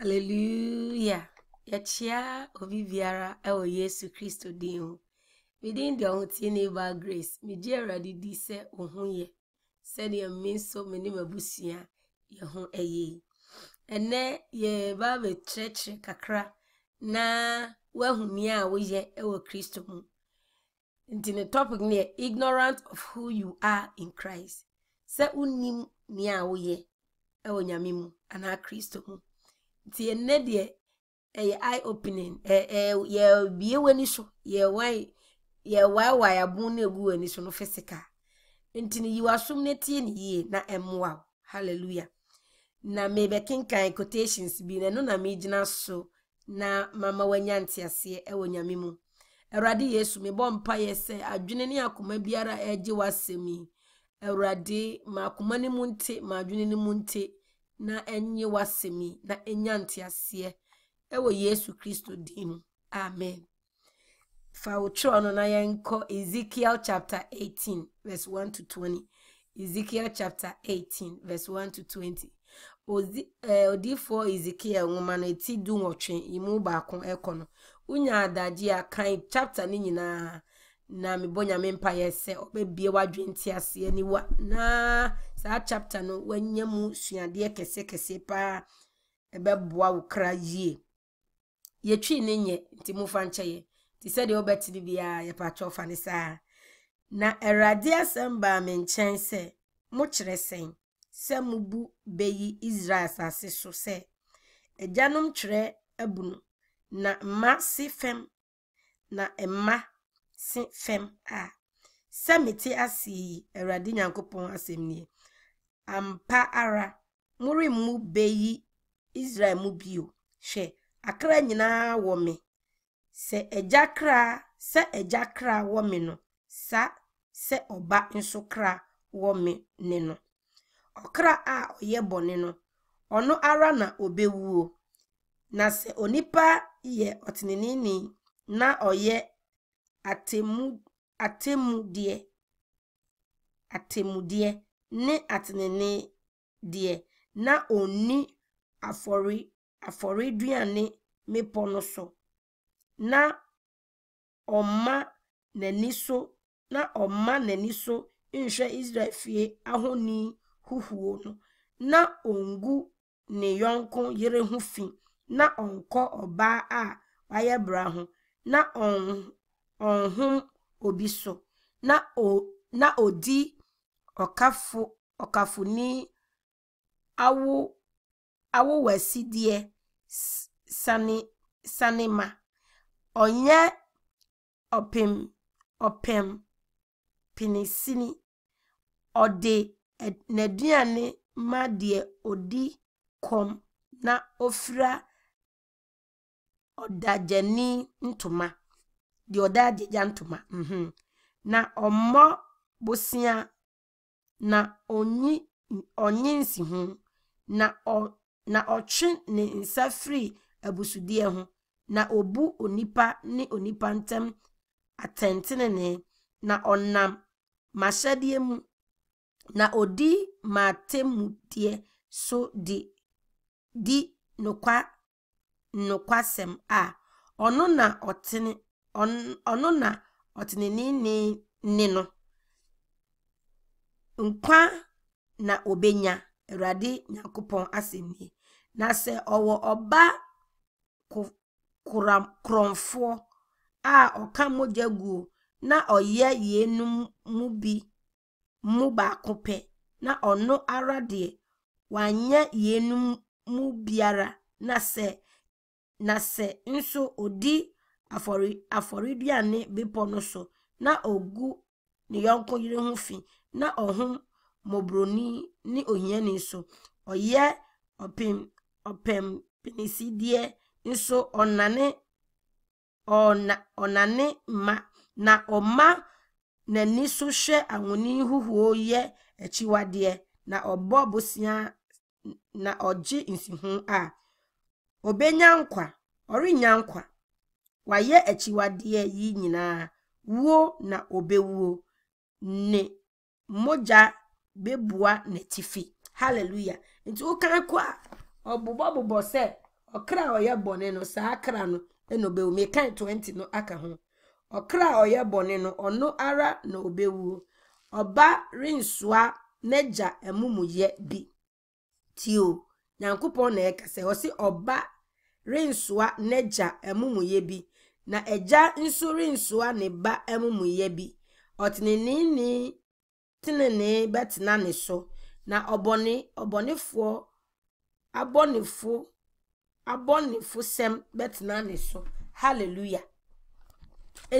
Hallelujah. yɛkyea obi biara ɛwɔ yesu kristo din ho medin deɛ ɔho tie ne ba grace megye awurade di sɛ wo ho yɛ sɛdeɛ me nso me ne m'abusua yɛ ho ɛyɛ yi ɛnɛ yɛba bɛkyerɛkyerɛ kakra na woahu nea a woyɛ ɛwɔ kristo mu nti ne topic no yɛ ignorant of who you are in christ sɛ wonnim nea a woyɛ ɛwɔ nyame mu anaa kristo mu nti nnɛ deɛ ɛyɛ eye opening ɛɛ yɛ bie w'ani so yɛ wae yɛ wae wae abon na egu w'ani so no physical nti ne yiwa som na tie ne yie na ɛmoa o hallelujah na mebɛkenkan quotations bi na ɛno na megyina so na mama w'anya nteaseɛ ɛwɔ nyame mu awurade yesu mebɔ mpa yɛ sɛ adwene ne akoma biara ɛgye w'asɛm yi awurade ma akoma ne mu nte ma adwene ne mu nte. na ɛnye w'asɛm na ɛnya nteaseɛ ɛwɔ yesu kristo din amen fa wo twerɛ no na yɛnkɔ ezekiel chapter 18 verse 1 to 20 ezekiel chapter 18 verse 1 to 20 odiifoɔ eh, ezekiel nwoma na eti du nwotwe imu baako ɛkɔ no wonya adagye a kan chapter no nyinaa na mebɔ nyame mpaeɛ sɛ ɔbɛbie nte ne wa naa saa chapter no wanya mu suadeɛ kɛseɛkɛseɛ paa ɛbɛboa wo kra yie yɛtwi ne nyɛ nti mofa nkyɛyɛ nti sɛdeɛ wobɛte no biara yɛpatwɛ fa ne saa na awurade asɛm baa me nkyɛn sɛ mokyerɛ sɛn sɛ mobu bɛyi israel asase so sɛ agyanom twerɛ abu no na mma se fam na mma se fam a sɛ mete ase yi awurade nyankopɔn asɛm nie ampa ara múrí mú bẹyì israel mu bio hwɛ hwẹ akra nyinaa wɔ me sɛ ɛgya kra sɛ ɛgya kra wɔ me no saa sɛ ɔba nso kra wɔ me ne no ɔkra a ɔyɛ bɔne no ɔno ara na ɔbɛwuo na sɛ onipa yɛ ɔteneneni na ɔyɛ atemu atemudeɛ atemudeɛ ne atenene deɛ na onni afɔre afɔreduane mmepɔ no so na ɔmma n'ani so na ɔmma n'ani so nhwɛ israel fie ahoni huhuo no na ongu ne yɔnko yere ho fi na ɔnkɔ ɔbaa a wayɛ bra ho na ɔnhom obi so na o na ɔkafo ɔkafoni awo awowɛsideɛ sani sanima onye ɔpem ɔpem pinisini ọdị n'aduane ma deɛ odi na ofira ntoma mhm. na na onyi ɔnyensi hụ na ɔ na ɔtwe ne nsa firi abusudeɛ hụ na obu onipa ne onipa ntam atɛntenene na ɔnam mahyɛdeɛ mu na odi m'atemmudeɛ so di di nokwa nokwasɛm a ɔno na ɔtene ɔno na ɔtenenee ne no nkwa na obenya awurade nyankopɔn asɛm nie na sɛ ɔwɔ ɔba korɔmfoɔ a ɔka mogya guo na ɔyɛ yeinom mu bi mu baako pɛ na ɔno ara deɛ wanyɛ yeinom mu biara na sɛ na sɛ nso odi afɔre afɔreduane bepɔ no na ogu ne yɔnko yere ho na ọhụm mọbụrụ ní òhìá nìso ọyẹ ọpem ọpem penisideɛ nso ɔnane ɔna ɔnane mma na ɔma n'ani so hwɛ ahoni huhuo yɛ akyiwadeɛ na ɔbɔ bosea na ɔgye nsiho a obenya nkwa ɔrenya nkwa wayɛ akyiwadeɛ yi nyinaa wuo na obewuo ne mmoja bɛbua n'atifi hallelujah nti wokan kɔ a ɔbobɔ bobɔ sɛ ɔkra a ɔyɛ bɔne no saa kra no ɛna ɔbɛwu mekan 20 no aka ho ɔkra a ɔyɛ bɔne no ɔno ara na ɔbɛwuo ɔba rensoa n'agya amumuyɛ bi tio nyankopɔn na ɛka sɛ ɔsi ɔba rensoa n'agya amumuyɛ bi na agya nso rensoa ne ba amumuyɛ bi ɔteneneni tenenee bɛtena ne so na ɔbɔne ɔbɔnefoɔ abɔnefo abɔnefo sɛm bɛtena ne so hallelujah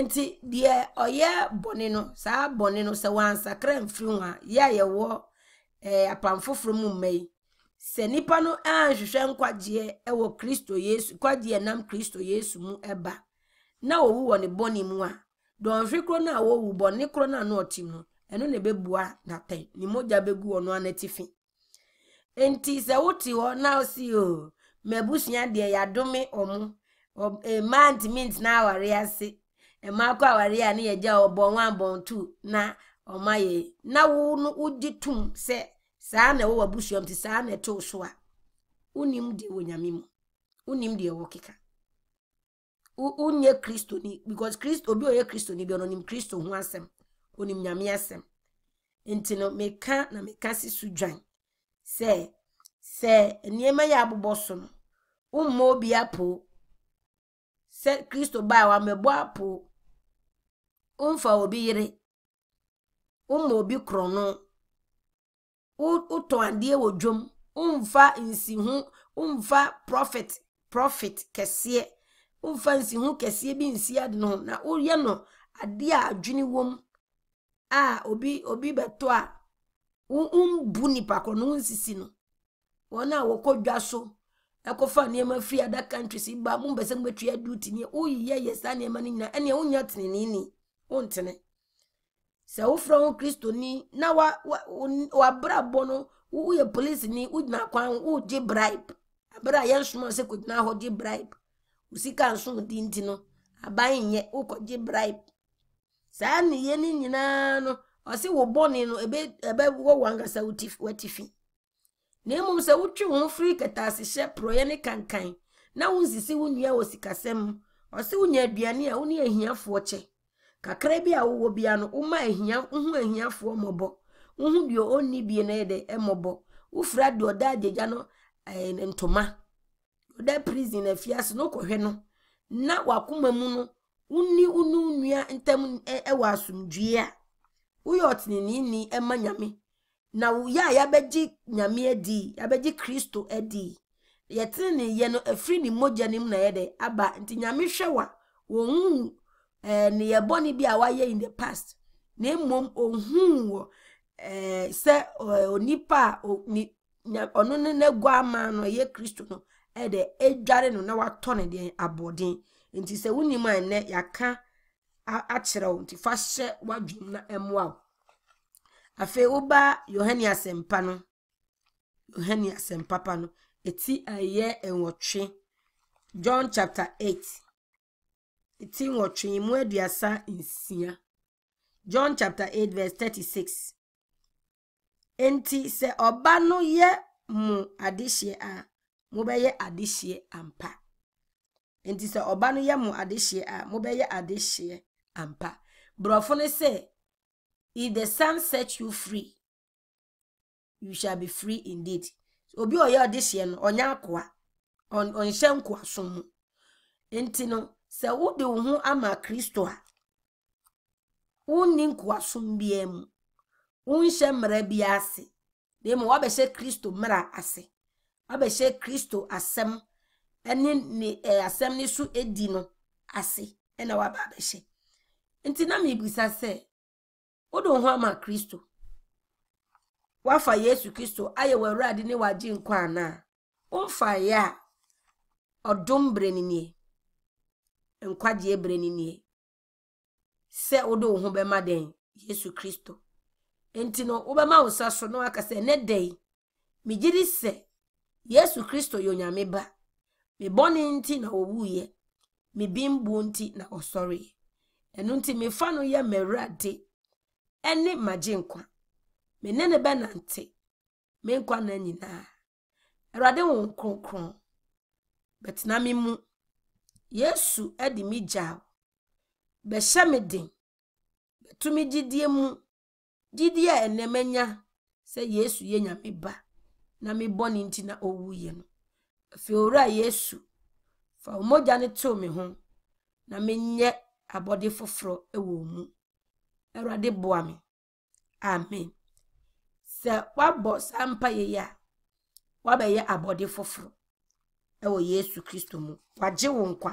nti deɛ ɔyɛ bɔne no saa bɔne no sɛ wansakra mfiri ho a yɛ a yɛwɔ ɛɛ eh, apam foforɔ mu mma yi sɛ nnipa no anhwehwɛ nkwagyeɛ ɛwɔ kristo yesu nkwagyeɛ nam kristo yesu mu ɛba na owu wɔ ne bɔne mu a dɔnhwe koro no a wɔwu bɔne koro no a na ɔte mu ɛno na ɛbɛbua n'atɛn ne mogya bɛgu ɔno anatifi nti sɛ wote hɔ na ɔsi o mɛbusua deɛ yɛadome ɔmo eh, mmaa ntumi na aware ase mmaa kɔ aware a ne yɛgya ɔbɔn one bɔn two na ɔma yɛ na wo no wogye tom sɛ saa na ɛwɔ w'abusua mu ti saa na ɛte so a wonim deɛ wɔ nyame mu wonim deɛ ɛwɔ keka wonyɛ kristoni because kristo obi a ɔyɛ kristoni bi ɔno nim kristo ho asɛm onim nyame asɛm nti no meka na meka si so dwan sɛ sɛ nneɛma yɛ abobɔ so no obi apo sɛ kristo baa wamɛbɔ apo womfa obi yere womma obi korɔno wotɔn adeɛ wɔ dwom womfa nsihu womfa profit profit kɛseɛ womfa nsihu bi nsi ade no ho na woyɛ no adeɛ a adwene wɔ a obi obi bɛtɔ a nbu nipa kɔ no nsisi no wɔn a wɔkɔ dwa so ɛkɔfa nneɛma firi ada countries ba mu mpɛ sɛ mobɛtua duty neɛ woyiyɛ yɛ saa nneɛma no nyinaa ɛneɛ wonya tenene ni wontene sɛ wofrɛ ho ni na wabrabɔ no woyɛ police ni wogyina kwan wogye bribe abere a yɛnsoma sɛ kɔgyina hɔ gye bribe Osika sika nso wo di nti no aban nyɛ gye bribe saa ihe ni nyinaa no ɔse wo bɔne no ɛbɛwɔ wanka sɛ na mmom sɛ wotwe wo ho porɔeɛ ne kankan na wonsisi wo nnua wɔ sikasɛm ɔse wonya aduane a wo ne ahiafoɔ kyɛ kakra bi a wowɔ bia no woma ahia wohu ahiafoɔ mmɔbɔ wohu deɛ ɔnni bie no mmɔbɔ wofira deɛ ɔda agyagya no ntoma ɔda prison afiase no kɔhwɛ no na wakoma mu no uni unu ya ntem ewasumjia uyo tinini ɛma nyame na uya nyame beji nyami kristo ya beji kristo edi yetini yeno efri ni moja ni na yɛde aba nti nyame hwewa ohun eh ne yebọ ni bi a waye in the past na mmom ohun wo sɛ se onipa ni ono ne ne gwa ma no ye kristo no ɛde edware no na watɔ ne den abọden nti sɛ wonim a nnɛ yɛaka akyerɛ wo nti fa hyɛ w'adwom na ɛmmoa wo afei woba yohane asɛmpa no yohane no ɛti nwɔtwe john chapter 8 ɛti nwɔtwe mu aduasa nsia john chapter 8 verse 36 nti sɛ ɔba no yɛ mo adehyeɛ a mobɛyɛ adehyeɛ ampa nti sɛ ɔba no yɛ mo adehyeɛ a mobɛyɛ adehyeɛ ampa borɔfo no sɛ if the sun set you free you shall be free indeed obi a ɔyɛ ɔdehyeɛ no ɔnyɛ akoa ɔnhyɛ nkoaso mu nti no sɛ wode wo ho ama kristo a wonni nkoasom biara mu wonhyɛ mmara bi ase na mmom wabɛhyɛ kristo mmara ase wabɛhyɛ kristo asɛm ne ne asɛm ne so di no ase na waba abɛhyɛ nti na mebisa sɛ wode ho ama kristo wafa yesu kristo ayɛ w'awurade ne wagye nkwa anaa womfaeɛ a ɔdom berɛ no nie nkwagyeɛ berɛ no nie sɛ wode wo ho bɛma dɛn yesu kristo nti no wobɛma wo sa so na waka sɛ ne dɛn megye di sɛ yesu kristo yɛ onyame ba mebɔne nti na ɔwuiɛ mebimbu nti na ɔsɔreɛ ɛno nti mefa no yɛ mmerade ne magye nkwa me ne ne bɛnante me nkwa na nyinaa awurade wo nkronkron bɛtena me mu yesu de me gyaw bɛhyɛ me den bɛtumi gyidie mu gyidie a ɛnɛ manya sɛ yesu yɛ nyame ba na mebɔne nti na ɔwuiɛ no afei owura yesu fa mogya no tew me ho na menyɛ abɔde foforɔ wɔ mu awurade boa me amen sɛ woabɔ saa mpa yi a woabɛyɛ abɔde foforɔ wɔ yesu kristo mu wagye wo nkwa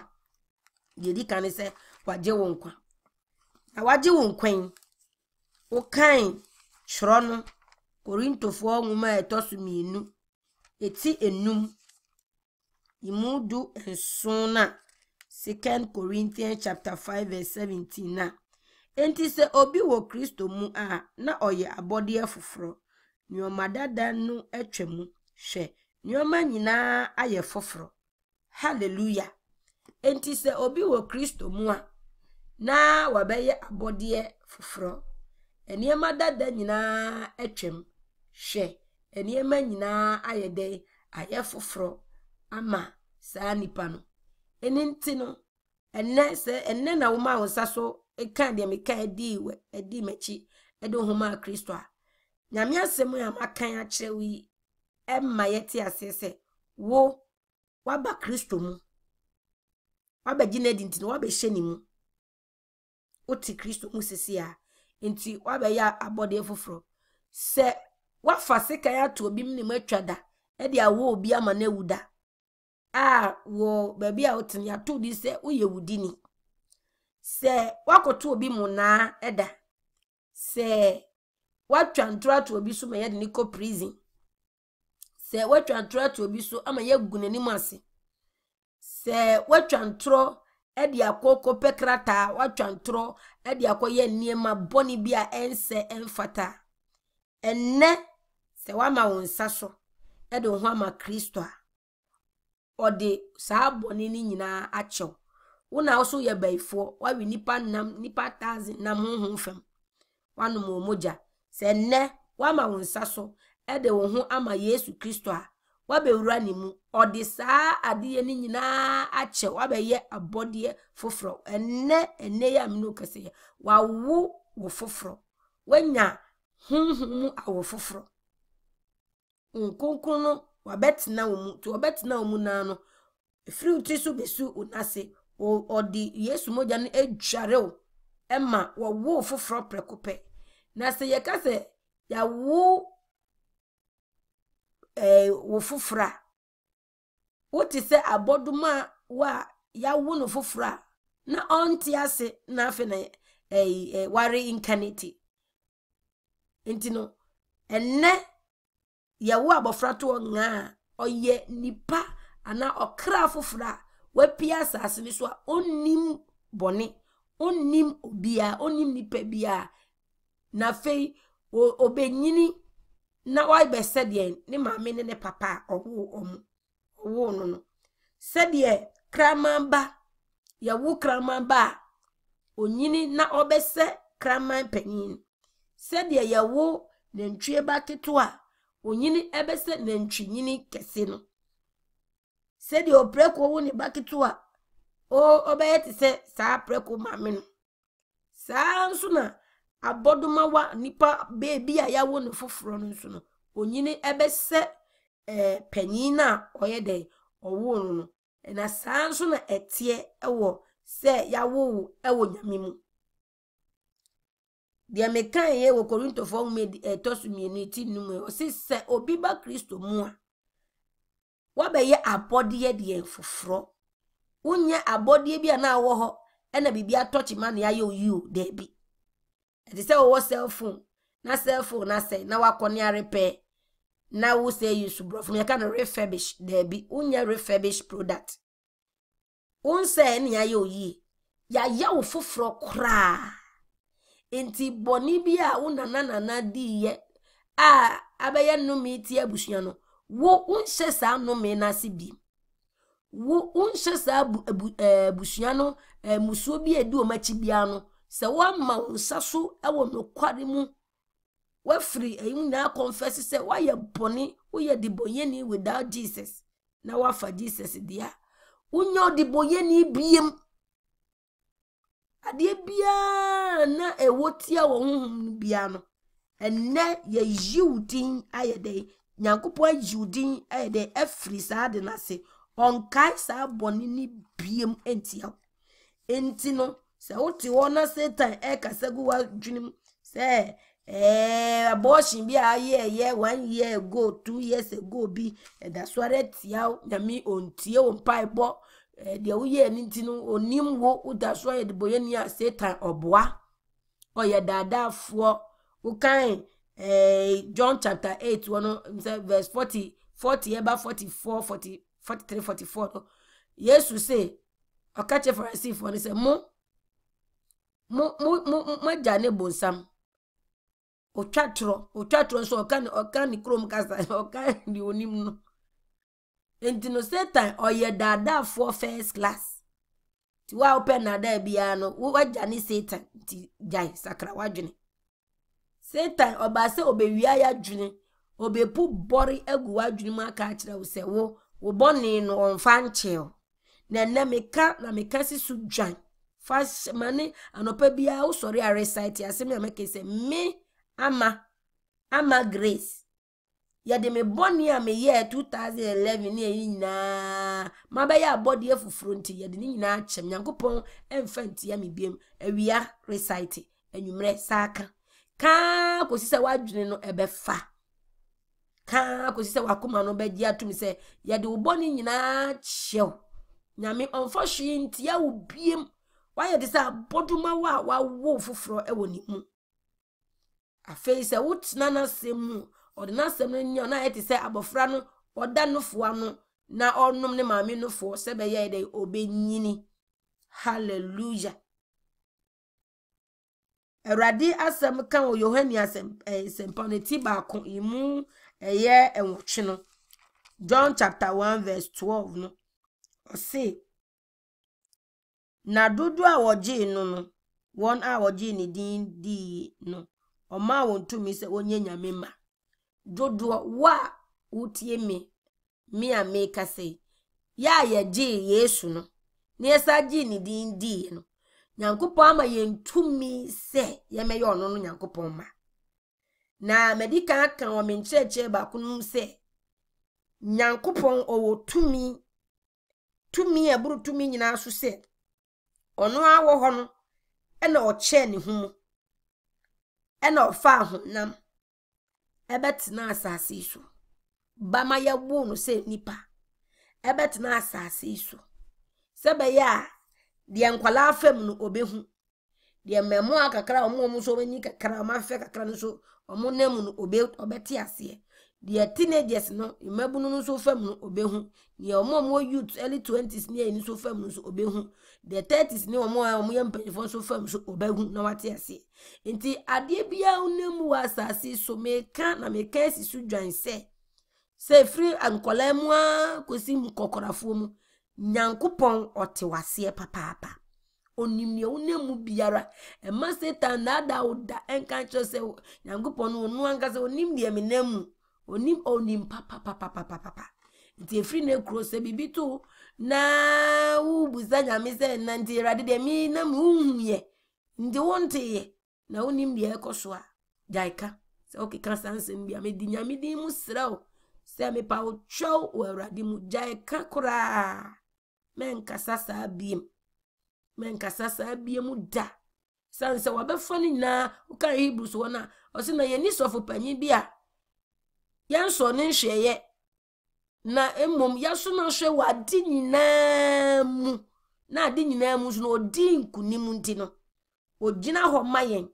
yɛdi ka ne sɛ wagye wo nkwa na wagye wo nkwa yi wokan twerɛ no korintofoɔ nwoma a ɛtɔ so mmienu ɛti enum imudu nson na second corinthians chapter 5 verse 17 na enti sɛ obi wɔ kristo mu a na ɔyɛ abɔdeɛ foforɔ nneɔma dada no atwa mu hwɛ nneɔma nyinaa ayɛ foforɔ halleluya enti sɛ obi wɔ kristo mu a na wabɛyɛ abɔdeɛ foforɔ nneɛma dada nyinaa atwa mu hwɛ nneɛma nyinaa ayɛ dɛ ayɛ foforɔ ama saa nipa no ɛne nti no ɛnɛ sɛ ɛnɛ na wo ma wo nsa so ɛka deɛ meka ɛdii wɛ ɛdi m'akyi ɛde wo ma kristo a nyame asɛm a makan akyerɛ wo yi ɛma yɛte aseɛ sɛ wo waba kristo mu wabɛgye no adi nti no wabɛhyɛ ne mu wote kristo mu sisi a nti wabɛyɛ abɔdeɛ foforɔ sɛ wafa sekan ato obi mu ne mu atwa da ɛde awo obi ama no awu da a wɔ baabi a wotena yɛato di sɛ woyɛ wo dini sɛ woakɔto obi mu na ɛda sɛ woatwa ntoro obi so ma yɛde ne kɔ prison sɛ woatwa obi so ama yɛagu n'anim ase sɛ woatwa ntoro ɛde akɔ kɔpɛ krataa woatwa ntoro ɛde akɔ yɛ nneɛma bi a ɛnsɛ ɛmfata ɛnnɛ sɛ nsa so ɛde wo ho ama kristo Ọ dị saa bɔne no nyinaa akyɛw wona nso yɛ bɛyifoɔ wawe nipa nam nipa taaze nam honhom fam wanom wɔn mogya sɛ nnɛ wama wɔn nsa so ɛde wɔn ho ama yesu kristo a wabɛwura ne mu ɔde saa adeɛ no nyinaa akyɛ wabɛyɛ abɔdeɛ foforɔ ɛnnɛ ɛnnɛ yi a mene okasa yɛ wawo wɔ foforɔ wanya honhom mu awɔ foforɔ nkonkron no wabɛtena wɔn mu nti wɔbɛtena wɔn mu naa no efiri wo ti so besi wo n'ase wɔ yesu moja ni edware wo ɛma wɔwo foforɔ prɛko pɛ na se yɛka sɛ yawo ɛɛ wo foforɔ a wote sɛ abɔdom a wo a no fufra na ɔnte ase na afei na ɛɛ wari ware incarnate nti no ɛnɛ yɛwo abɔfra to ɔnaa ɔyɛ nipa anaa ɔkra foforɔ a wapia asase no so a ɔnnim bɔne ɔnnim obiara ɔnnim nipa biara na afei ɔbɛnyini na ɔbɛ sɛdeɛ ne maame ne ne papa a ɔwoo ɔmo ɔwoo no no sɛdeɛ kraman ba yɛwo kraman ba a onyini na ɔbɛsɛ kraman panyin sɛdeɛ yɛwo nantwie ba ketewa a unyini ebese na nchinyini kesino sɛdeɛ ɔprɛko wo ne ba ketewa ɔbɛyɛ te sɛ saa prɛko maame no saa nso na abɔdoma wa nipa beebi a yawo ne foforɔ no nso no onyini ɛbɛsɛ ɛɛ eh, panyin na ɔyɛ dɛ ɔwo no na saa nso na ɛteɛ ɛwɔ sɛ yawo wo ɛwɔ nyame mu deɛ meka yɛ wɔ korintofoɔ nwoma ɛtɔ so mmienu ti no mu ɔsi sɛ obi ba kristo mu eh, eh, a wabɛyɛ abɔdeɛ deɛ foforɔ wonyɛ abɔdeɛ bi a oh, na awɔ hɔ ɛna biribi atɔkye ma na yɛayɛ oyi o daabi ɛte sɛ wɔwɔ cellphone na cellphone na sɛ na wakɔ ne arepɛ na wo sɛ yi so borɔfo no yɛka no refurbish daabi wonyɛ refurbish product wo nsɛ ɛne yɛayɛ oyie yɛayɛ wo foforɔ koraa nti bɔne bi a wo nananana diiɛ a abɛyɛ nnome ti abusua no wo wonhyɛ saa nnome no ase bi wo wonhyɛ saa abusua eh, no eh, musuo bi a ɛdi wɔn akyi biara no sɛ woama wo nsa so wɔ nokware mu wafiri ɛyi eh, nyinaa confess sɛ woayɛ bɔne woyɛ debɔyɛni without jesus na woafa jesus deɛ a wonyɛ ɔdebɔyɛni biem adeɛ biara na ɛwɔ tia wɔ honhom no biara no ɛnɛ yɛyi wo din ayɛ dɛ nyankopɔn ayi wo din ayɛ dɛ ɛfiri saa de n'ase ɔnkae saa bɔne ne biem ntia nti no sɛ wote hɔ na satan ɛkasa gu w'adwene mu sɛ ɛɛ abɔɔhyin bi a ayɛ ɛyɛ one year ago two years ago bi ɛda so ara tia wo nyame ontie wo mpaebɔ. deɛ woyɛɛ no nti no onim wo woda so ɔyɛ debɔyɛni a satan ɔboa ɔyɛ daadaafoɔ wokan john chapter eight wɔ no sɛ verse forty forty ɛba forty four forty forty three forty four no yesu se ɔka kyerɛ farisifoɔ no sɛ mo mo mo mo mo agya ne bonsam otwa torɔ otwa torɔ nso ɔka ne ɔka ne kurom kasa ɔka ne onim no. ntino satan ɔyɛ daadaafoɔ first class nti wa wopɛ naadaa biara no wagya ne satan nti gyae sakra wadwene satan ɔbaa sɛ ɔbɛwia yɛadwene ɔbɛpu bɔre agu w'adwene mu aka akyerɛ wo sɛ wo wo bɔne no ɔmfa nkyew na ɛnɛ meka na meka si so dwan fa ma ne anɔpa biara wosɔre a recite asɛm a mɛka sɛ me ama ama grace yɛde me bɔne a meyɛɛ 2011 ne ɛyi nyinaa mabɛyɛ abɔdeɛ foforɔ nti yɛde ne nyinaa kyɛm nyankopɔn ɛmfa ntia me biam awia recite anwummerɛ saa ka kaa kɔsi sɛ woadwene no ɛbɛfa kaa kɔsi sɛ wakoma no bɛgye atom sɛ yɛde wo bɔne nyinaa kyɛw nyame ɔmfa hwee ntia wo biam woayɛ te sɛ abɔdoma wo a wawo foforɔ ɛwɔ ne mu afei sɛ wotena no asɛm mu ɔde n'asɛm no nyɛ ɔna ayɛ te sɛ abọfra no ɔda nofoa na na ɔnom ne maame nofoɔ sɛ bɛyɛ dɛ ɔbɛnyini hallelujah awurade asɛm ka wɔ yohane asɛm ɛɛ eh, no ti baako emu ɛyɛ ɛwɔtwe no john chapter one verse twelve no ɔse na dodo a wɔgyee no no wɔn a wɔgyee ne din dii no ɔmaa wɔn tumi sɛ wɔnyɛ nyame ma dodoɔ wo a wotie me me a meka sei yɛ a yɛgyee yesu no na yɛsa gyee ne din diiɛ no nyankopɔn ama yɛn tumi sɛ yɛmɛyɛ ɔno no nyankopɔn ma na madi kan ka wɔ me nkyerɛkyerɛ baako no mu sɛ nyankopɔn ɔwɔ tumi tumi a ɛboro tumi nyinaa so sɛ ɔno awɔ hɔ no ɛna ɔkyɛɛ ne ho mu ɛna ɔfaa honam ɛbɛtena asase yi so bama yɛwo no sɛ nipa ɛbɛtena asase yi so sɛ bɛyɛ a deɛ nkwadaa fam no obɛhu deɛ mmɛmoa kakra a wɔn a wɔn kakra wɔn afɛ kakra no nso wɔn nam no obɛ ɔbɛte aseɛ deɛ teenagers no mmabunu no nso fam no obehu deɛ wɔn a wɔwɔ youth early twenties ne ɛyi nso fam no nso obehu deɛ thirties ne wɔn a wɔyɛ mpanyinfoɔ nso fam nso obehu na wate aseɛ nti adeɛ biara ne mu wɔ asaase so meka na meka esi so dwan sɛ sɛ efiri nkɔlaa mu a kɔsi nkɔkɔrafoɔ mu nyankopɔn ɔte waseɛ papaapa onim nea wone mu biara ɛma satan daadaa wo da ɛnka nkyerɛ sɛ nyankopɔn no wɔn ankasa onim mi mena mu onim onim papapapapapa nti efiri ne kuro sɛ bibi to na wubusa nyame sɛ na nti awurade deɛ mi na mi huhu yɛ nti wonte yɛ na wonim deɛ ɛkɔ so a gyae ka sɛ wokeka saa nsɛm bi a medi nyame din mu serɛ wo sɛ mepa wo twɛw wɔ awurade mu gyae ka koraa mɛnkasa saa biem mɛnkasa saa biem da sane sɛ wabɛfa no nyinaa wokaa hebrews wɔ no a ɔse na yɛni sɔfo panyin bi a yɛnsɔ ne nhwɛeɛ na mmom yɛso no hwɛ wɔ ade nyinaa mu na ade nyinaa mu nso na ɔdi nkunim nti no ɔgyina hɔ ma yɛn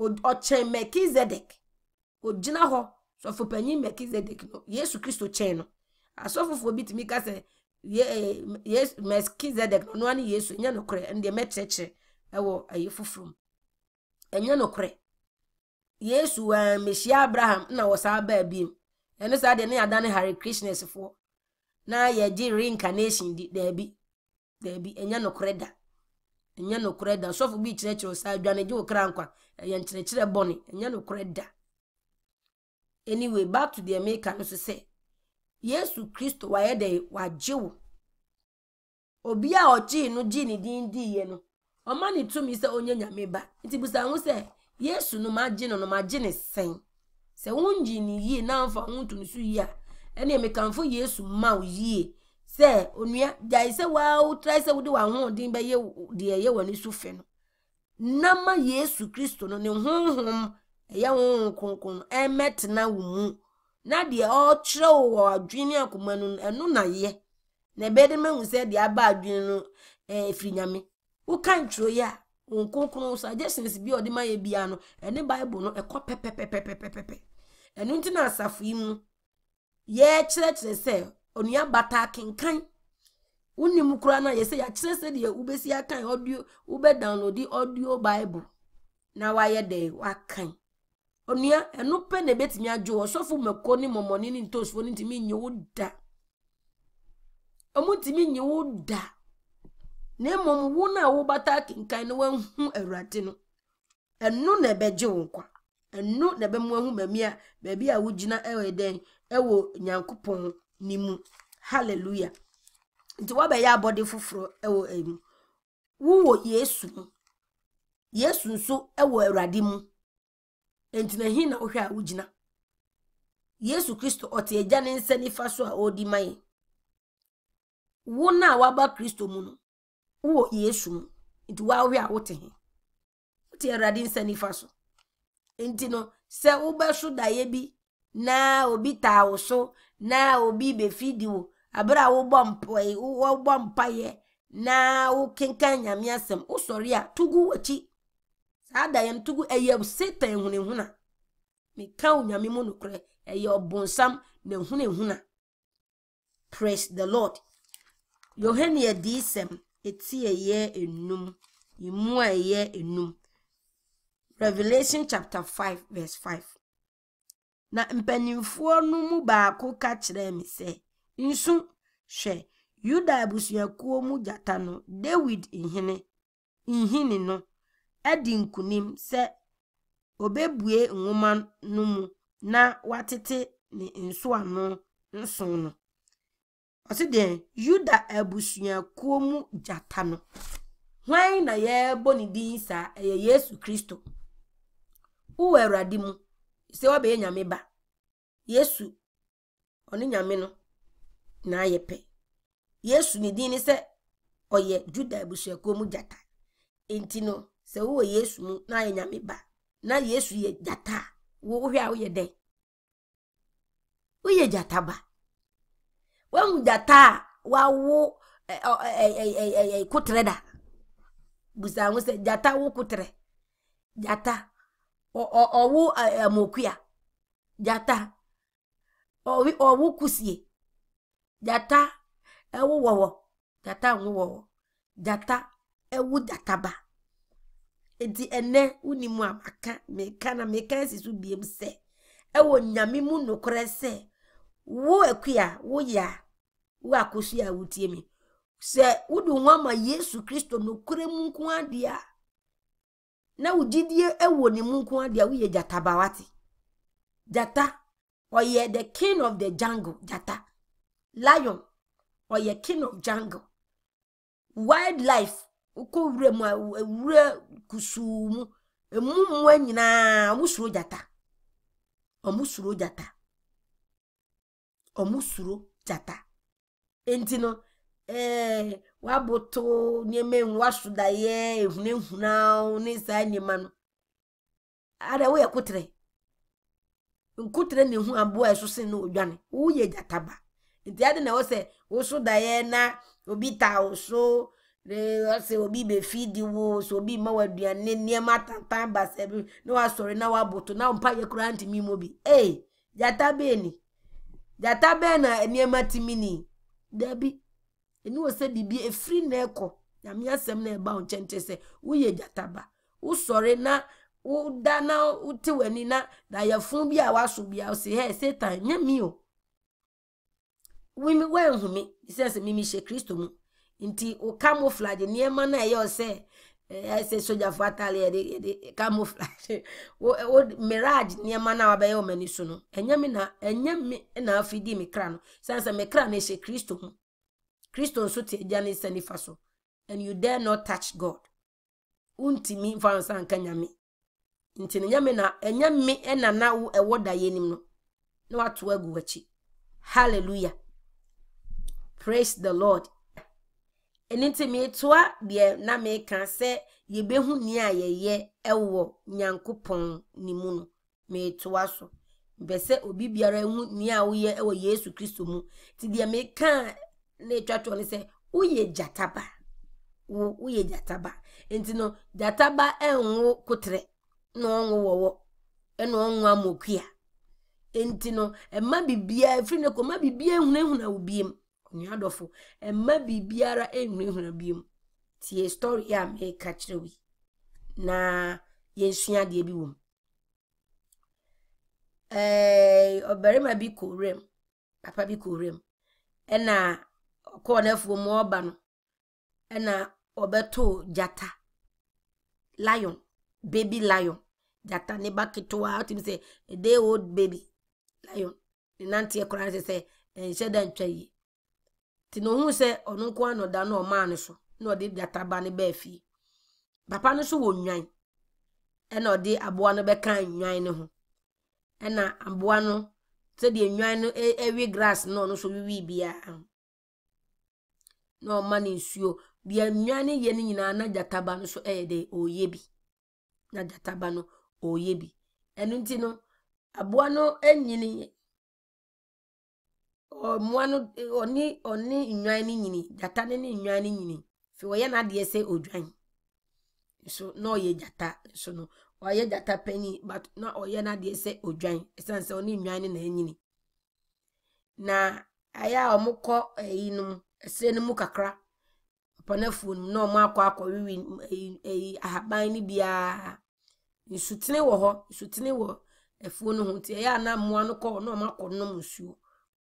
ɔkyɛn melkizedek ɔgyina hɔ sɔfopanyin melkizedek no yesu kristo kyɛn no asɔfofoɔ bi tumi ka sɛ eh, yesu melkizedek no ɔno ano yesu ɛnyɛ nokorɛ ɛndeɛ mɛkyerɛkyerɛ ɛwɔ ayi foforɔ mu ɛnyɛ nokorɛ yesu uh, abraham na wɔ saa bi ɛno saa deɛ ne yɛada ne hare krishnesfoɔ na yɛgye reincarnation di daabi daabi ɛnyɛ nokorɛ da ɛnyɛ nokorɛ da sɔfo bi kyerɛkyerɛ saa adwane gye nkwa ɛyɛ nkyerɛkyerɛ bɔne ɛnyɛ da anyway back to deɛ meka no yesu kristo wayɛ dɛ wagye wo obi a no ne din diiɛ no ɔma ne tumi sɛ ɔnyɛ nyame ba nti busa ho yesu numa gye no numa gye ne sɛn sɛ wongye ne yie namfa ho to ne so yie a ɛne mekamfo yesu ma wo yie sɛ onua gyae sɛ waa wotrae sɛ wode wahoɔden bɛyɛ deɛ ɛyɛ w'ani so fe no na ma yesu kristo no ne honhom ɛyɛ honhom kronkron ɛmɛtena wo mu na deɛ ɔrekyerɛ wo wɔ adwene akoma no ɛno na yɛ na ɛbɛyɛ de mahu sɛ deɛ aba adwene no ɛfiri nyame woka ntwerɛ yi a nkonkron suggestions bi ọdịma ya bia no ɛne baịbụl no ɛkɔ pɛpɛpɛpɛpɛpɛ ɛnu ntị asafo yi mu onua bata kenkan wonim koraa na yɛsɛ yɛakyerɛ sɛ deɛ wobɛsi akan audio wobɛdownload bible na wayɛ dɛ wakan onua ɛno pɛ na ebetumi adwo ɔsɔfo mako ne ne ne ntumi na mmom wo na wobata akenkan na w'ahu awurade no ɛno na ɛbɛgye wo nkwa ɛno na ɛbɛmu ahu mami a baabi a wogyina ɛwɔ dɛn ɛwɔ nyankopɔn ne mu hallelujah nti wabɛyɛ abɔde foforɔ ɛwɔ ɛmu wowɔ yesu mu yesu nso ɛwɔ awurade mu nti hi na wohwɛ a wogyina yesu kristo ɔte agya ne nsa nifa so a ɔredi ma yɛn wo na waba kristo mu no wowɔ yesu mu nti woawe a wote he wote awurade nsa nifa so nti no sɛ wobɛso daeɛ bi na obi taa wo so na obi bɛfidi wo abere a wobɔ mpae wobɔ mpaeɛ na wokenkan nyame asɛm wosɔre a tugu w'akyi saa daeɛ no tugu ɛyɛ setan hunahuna meka wo nyame mu nokorɛ ɛyɛ ɔbonsam na hunahuna praise the lord yohane adi sem. eti ɛyɛ enum emu a ɛyɛ enum revelation chapter five verse five na mpanimfoɔ no mu baako ka kyerɛɛ me sɛ nso hwɛ yuda abusuakuo mu gyata no david nhene nhene no ɛdi nkunim sɛ obebue nwoma no mu na watete ne nsoano nson no. ɔsi deɛ yuda abusuakuo mu gyata no hwan na yɛbɔ ne din saa ɛyɛ yesu kristo wowɔ awurade mu sɛ wɔbɛyɛ nyame ba yesu ɔne nyame no na ayɛ pɛ yesu ne din sɛ ɔyɛ juda abusuakuo mu gyata nti no sɛ wowɔ yesu mu na ayɛ nyame na yesu yɛ gyata a wohwɛ a woyɛ dɛn woyɛ gyata wahu gyata a wawo kotere da busa ho sɛ gyata wo kotere gyata ɔwo amokua gyata ɔwo kusie gyata ɛwo e, wɔwɔ gyata ho wɔwɔ gyata ɛwo gyataba e, nti e, ɛnɛ wonimu a maka meka na meka esi so biem sɛ ɛwɔ nyame mu nokorɛ sɛ wo akua wo yɛ wo akɔso a wotie me sɛ wode ho ama yesu kristo nokorɛ mu nko adeɛ a na wo gyidie wɔ ne mu nko adeɛ a woyɛ gyata bawate the king of the jungle jata lion ɔyɛ king of jungle wildlife life wura mu a wura kusuu mu emu mmoa nyinaa ɔmo suro jata ɔmo suro entino ee eh, waboto nneɛma nwa sodaeɛ ehunahuna ne saa nneɛma no ada woyɛ kotere nkotere ne ho aboa ɛso sen no odwane woyɛ gyataba nti ade na wɔsɛ woso daeɛ na obi taa wo so ɔsɛ obi bɛfi di wo sɛ obi ma waduane nneɛma tantan basa bi na wasɔre na waboto na mpa yɛ koraa ntumi mu bi ee gyata bɛɛ ni gyata bɛɛ na nneɛma timi nii. Debi, ɛni wɔ sɛ biribi efiri na ɛkɔ nyame asɛm na ɛba nkyɛn te sɛ woyɛ gyataba wosɔre na woda na wote w'ani na dayɛfo bi a waso bi a ɔsi hɛ setan nye mi o wimi wɔn ehumi sɛ sɛ mimi hyɛ kristo mu nti o camouflage nneɛma na ɛyɛ ɔsɛ ɛsɛ eh, sogyafo atale eh, yɛde yɛde eh, camouflage wo wo mirage nneɛma na a wabɛyɛ wɔn ani so no ɛnyɛ mi na ɛnyɛ mi na afi di mi kra no sansan mi kra no ɛhyɛ kristo mu kristo nso te agya ne nsa nifa so and you dare not touch god wuntumi nfa nsa nka nyame nti no nyame na ɛnyɛ mi ɛna na wo ɛwɔ da yɛ nim no na wato agu w'akyi hallelujah praise the lord ɛne nti metoa deɛ na meka sɛ yɛbɛhu nea a yɛyɛ ɛwɔ nyankopɔn ne mu no metoa so mpɛ sɛ obi biara hu nea a woyɛ ɛwɔ yesu kristo mu nti deɛ meka na ɛtwa toɔ ne sɛ woyɛ gyataba wo woyɛ gyataba nti no gyataba ɛnwo kotrɛ na ɔnwo wɔwɔ ɛna ɔnwo amokua nti no ɛma bibia efiri ne kɔ ma bibia ehunahuna wo akonnwa dɔfo mma biribiara nhunahuna bio mu tie story a meka kyerɛ wi na yɛsua adeɛ bi wɔ mu ɛɛ ɔbarima bi kɔ wuram papa bi kɔ wuram ɛna ɔkɔɔ n'afuo mu ɔba no ɛna ɔbɛtoo gyata lion baby lion gyata ne ba ketewa ɔtumi sɛ a day old baby lion ne nanteɛ koraa sɛ sɛ nhyɛ yie nti na ohun sɛ ɔno nko ano na ɔmaa no so na ɔde gyata ba no baa fie papa no so wɔ nwan ɛna ɔde aboa no bɛka nwan no ho ɛna aboa no sɛdeɛ nwan no ɛwi grass na ɔno so wiwi biara na ɔma ne nsuo deɛ nwan no yɛ no nyinaa na gyata ba no so ɛyɛ dɛ ɔɔyɛ bi na gyata ba no ɔɔyɛ bi ɛno nti no aboa no anyini mmoa no eh, ɔne ɔne nnwan no nyini gyata no ne nnwan no nyini fi wɔyɛ n'adeɛ sɛ odwan nso na ɔyɛ gyata nso no ɔyɛ gyata panyin but na ɔyɛ n'adeɛ sɛ odwan sɛ ɔne nnwan no na na ayɛ a ya kɔ ɛyi no mu no kakra no mu na wɔn akɔ ɛyi ɛyi eh, eh, ahaban no biara nsutene wɔ hɔ nsutene wɔ ɛfuo no a na mmoa kɔ hɔ na wɔn akɔ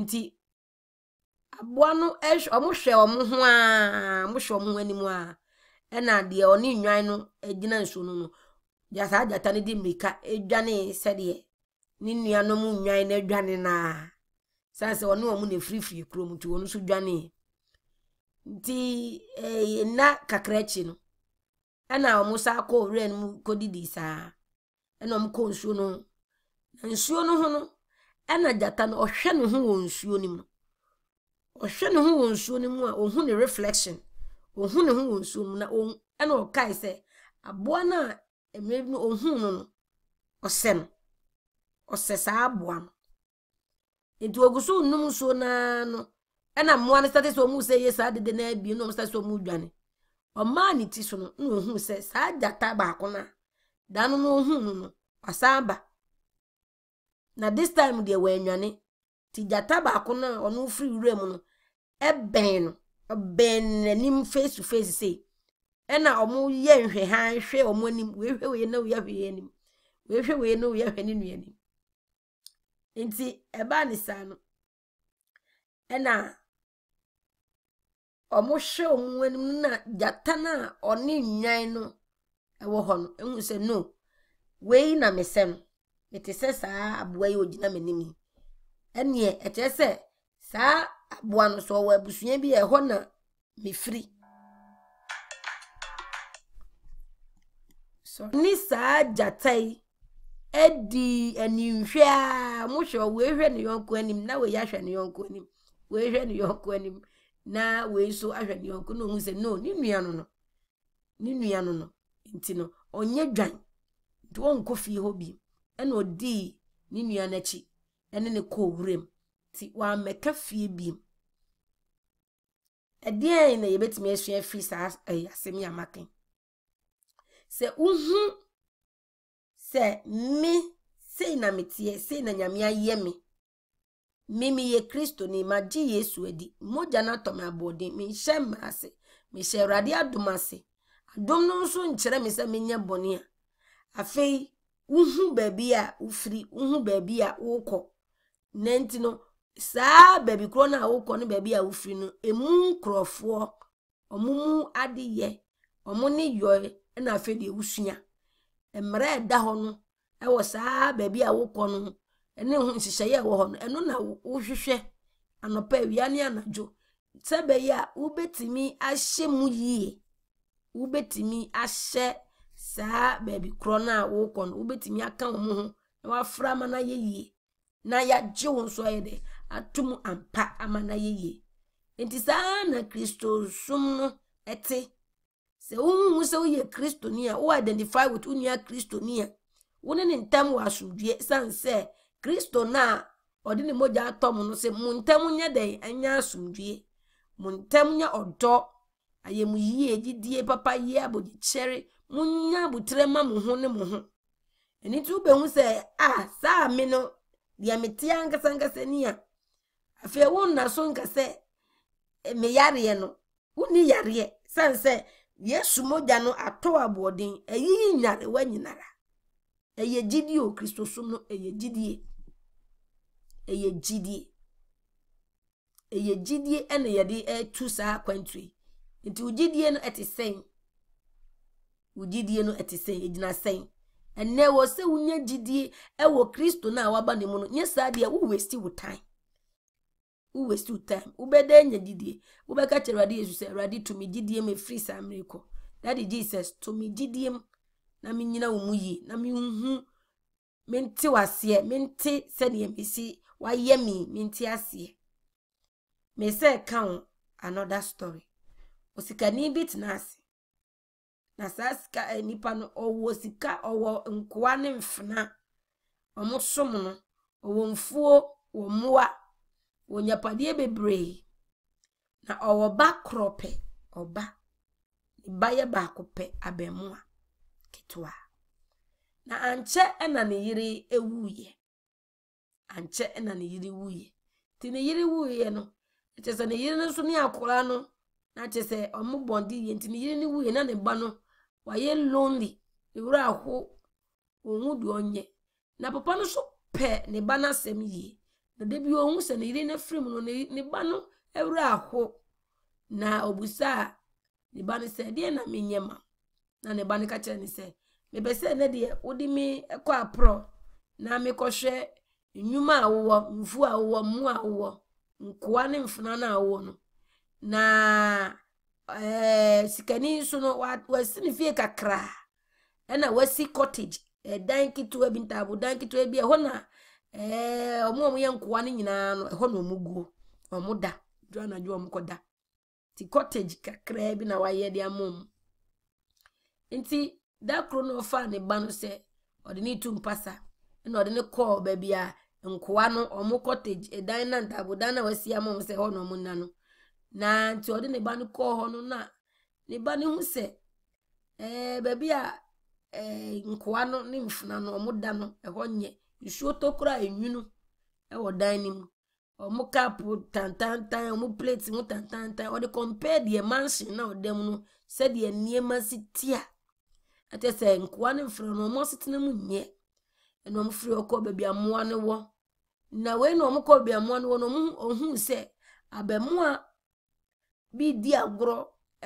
nti aboa no ɔmo hwɛ ɔmo ho a ɔmo hwɛ ɔmo ho anim a ɛna deɛ ɔne nnwan no gyina nsuo no no gyata gyata no de mmirika dwane sɛdeɛ ne nuanom nnwan no adwane naa saa sɛ ɔne ɔmo na efirifiri kurom nti wɔn nso dwane nti ɛɛ eh, nna kakra akyi no ɛna ɔmo saa kɔ owura no mu kɔdidi saa ɛna ɔmo kɔ nsuo no nsuo no ho no. ɛna gyata no ɔhwɛ ne ho wɔ nsuo no mu ɔhwɛ ne ho wɔ nsuo no mu a ɔhu ne reflection ɔhu ne ho wɔ nsuo mu na ɔhu ɛna ɔkae sɛ aboa no a mmerɛ no ɔhu no no ɔsɛ no ɔsɛ saa aboa no nti ogu so nnum nsuo naa no ɛna mmoa no sate sɛ ɔmu sɛ yie saa dede naa abie na ɔmu sate sɛ ɔmu dwane ɔmaa ne ti so no na ɔhu sɛ saa gyata baako no a dano no ɔhu no no ɔsan ba na this time deɛ wɔanyane nti gyata baako na ɔno firi wura mu no ɛbɛn no ɔbɛn n'anim face to face sei ɛna ɔmo yɛ nhwɛhan hwɛ ɔmo anim wɔahwɛ wee na wee hwɛ anim wɔahwɛ wee na wee hwɛ ne nua anim nti ɛbaa ne saa no ɛna ɔmo hwɛ na a ɔne nwan no ɛwɔ wei na mesɛ no. mete sɛ saa aboa yi ogyina m'anim yi ɛneɛ ɛkyerɛ sɛ saa aboa no so ɔwɔ abusua bi ɛhɔ na mefiri ne saa gyata yi adi animhwɛ a mohwɛ wɔehwɛ ne yɔnko anim na wɔyi ahwɛ ne yɔnko anim wɔehwɛ ne yɔnko anim na wɔyi so ahwɛ ne yɔnko na ohun sɛ no ne nua no no ne nua no no nti no ɔnyɛ dwan nti wɔnkɔ fie hɔ bio ɛna odii ne nua n'akyi ɛne ne kɔɔ wuram nti wammɛka fie biem ɛdeɛn na yɛbɛtumi asua afiri saa ɛyɛ asɛm yi amakan sɛ wohu sɛ me sei na meteɛ sei na nyame ayɛ me mimi yɛ kristo ni magye yesu adi mogya no atɔ me aboɔden menhyɛ mma ase mehyɛ awurade adom ase adom no nso nkyerɛ me sɛ menyɛ bɔne a afei uhu bebi a ufiri uhu bebi a ukọ Nanti no saa bebi korɔ no a wokɔ no bebi a wofiri no emu nkurɔfoɔ ɔmo mu adeyɛ ɔmo ne yɔe ɛna afei deɛ wosua mmerɛ ɛda hɔ no ɛwɔ saa beebi a wokɔ no ɛne ho nhyehyɛeɛ ɛwɔ hɔ no ɛno na wohwehwɛ anɔpɛ awia ne anadwo sɛ bɛyɛ a wobɛtumi ahyɛ mu yie wobɛtumi ahyɛ saa baabi korɔ no a wokɔ no wobɛtumi aka wo ho ho na wafra ama no ayɛ yie na yɛagye wo nso ayɛ dɛ ato ampa ama no ayɛ yie nti saa na kristosom no ɛte sɛ wohuhu sɛ woyɛ kristoni a wo identify with wo nua kristoni a wo ne ne ntam wɔ asomdue sane kristo no a ɔde ne mogya atɔ mo no sɛ mo ntam nyɛ dɛn ɛnyɛ asomdue mo ntam nyɛ ɔdɔ ayɛmuyie gyidie papayie abɔgyekyɛre munya abotire ma mo ho ne mo ho ɛni tí wobɛhu sɛ a saa me no deɛ mete ankasa ankasa ni a afei wo nna so nka sɛ e, me yareɛ no woni yareɛ sane sɛ yesu mogya no atɔ aboɔden ɛyiyi nyarewa nyinara ɛyɛ gyidie o kristosom no ɛyɛ gyidie ɛyɛ gyidie ɛyɛ gyidie ɛna yɛde ɛtu saa akwantu yi nti wo gyidie no ɛte sɛn wo gyidie no ɛte sɛn ɛgyina sɛn ɛnɛ wɔ sɛ wonya didie. ɛwɔ kristo na a waba ne mu no nyɛ saa deɛ wo waste wo time wo waste wo time wobɛda nya didie. wobɛka kyerɛ awurade yesu sɛ awurade to mi didie mi ɛfiri saa mmere kɔ dade jesus to mi didie mu na menyina wo mu yie na mi mente waseɛ mente sɛdeɛ mesi wayɛ me mente aseɛ mesɛ ka wo another story osikani bi tena ase na saa sika eh, nnipa no ɔwɔ sika ɔwɔ nkoa ne mfena ɔmo som no ɔwɔ mfuo wɔ mmoa wɔ nyapadeɛ bebree na ɔwɔ ba korɔ pɛ ɔba ne ba yɛ baako pɛ abɛmoa ketewa na ankyɛ ɛna ne yere ewuiɛ ankyɛ ɛna ne yere wuiɛ te ne yere wuiɛ no kyerɛ sɛ ne yere no nso ne akora no na kyerɛ sɛ ɔmo bɔnde yie nti ne yere no wuiɛ na ne ba no. wayɛ lonely ne werɛ aho ɔhu deɛ ɔnyɛ na papa no so pɛ ne ba no yie na da bi ɔhu sɛ ne yere no afiri no ne ba no werɛ aho na obusa a ne ba no sɛ deɛ na menyɛ ma na ne ba no ka kyerɛ ne sɛ mepɛ sɛ ne deɛ wode me kɔ aporɔ na mekɔhwɛ nnwuma a wowɔ mfuo a wowɔ mmoa a wowɔ nkoa ne mfena no no na ɛɛ eh, sikani nso no wasi ne fie kakra ɛna wasi cottage ɛdan ketewa bi ntaabo dan ketewa bi ɛhɔ na ɛɛ ɔmo a ɔmo yɛ nkoa no nyinaa no ɛhɔ na ɔmo guo ɔmo da dura na adwo ɔmo kɔ da ti cottage kakra bi na wayɛ de ama ɔmo nti dakoro na ɔfa ne ba no sɛ ɔde ne tu mpasa ɛna ɔde ne kɔɔ baabi a nkoa no ɔmo cottage ɛdan eh, na ntaabo dan na wasi ama ɔmo sɛ ɛhɔ na ɔmo na no. na nti ɔde ne ba no kɔɔ hɔ no na ne ba no hu sɛ ɛɛ baabi a ɛɛ nkoa no ne mfuna no ɔmo da no ɛhɔ nyɛ nsuo tɔ koraa enwunu ɛwɔ dan no mu ɔmo kapu tantantan ɔmo plate mu tantantan ɔde compare deɛ mansion na ɔda mu no sɛdeɛ nneɛma si tia ɛtɛ sɛ nkoa ne mfuna no ɔmo asetena mu nyɛ ɛna ɔmo firi ɔkɔ baabi amoa no wɔ na wei na ɔmo kɔ baabi amoa no wɔ na ɔmo ohun sɛ abamoa. bi di agorɔ